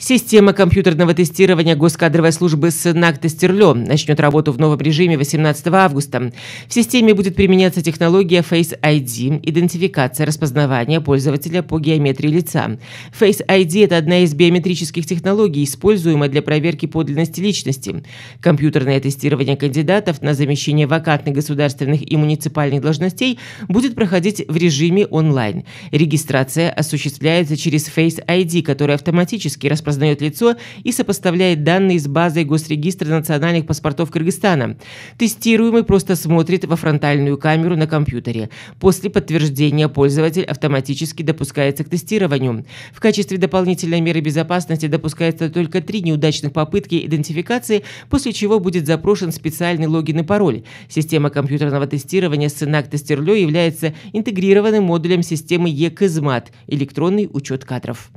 Система компьютерного тестирования Госкадровой службы СНАК Тестерлё начнет работу в новом режиме 18 августа. В системе будет применяться технология Face ID – идентификация распознавания пользователя по геометрии лица. Face ID – это одна из биометрических технологий, используемая для проверки подлинности личности. Компьютерное тестирование кандидатов на замещение вакантных государственных и муниципальных должностей будет проходить в режиме онлайн. Регистрация осуществляется через Face ID, который автоматически распространяется распознает лицо и сопоставляет данные с базой Госрегистра национальных паспортов Кыргызстана. Тестируемый просто смотрит во фронтальную камеру на компьютере. После подтверждения пользователь автоматически допускается к тестированию. В качестве дополнительной меры безопасности допускается только три неудачных попытки идентификации, после чего будет запрошен специальный логин и пароль. Система компьютерного тестирования Сынак Тестерлё является интегрированным модулем системы ЕКЗМАТ – электронный учет кадров.